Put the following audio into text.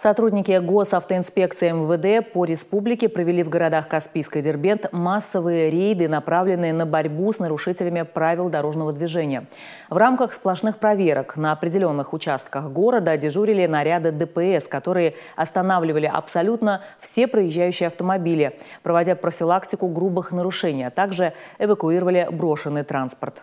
Сотрудники госавтоинспекции МВД по республике провели в городах Каспийской Дербент массовые рейды, направленные на борьбу с нарушителями правил дорожного движения. В рамках сплошных проверок на определенных участках города дежурили наряды ДПС, которые останавливали абсолютно все проезжающие автомобили, проводя профилактику грубых нарушений, а также эвакуировали брошенный транспорт.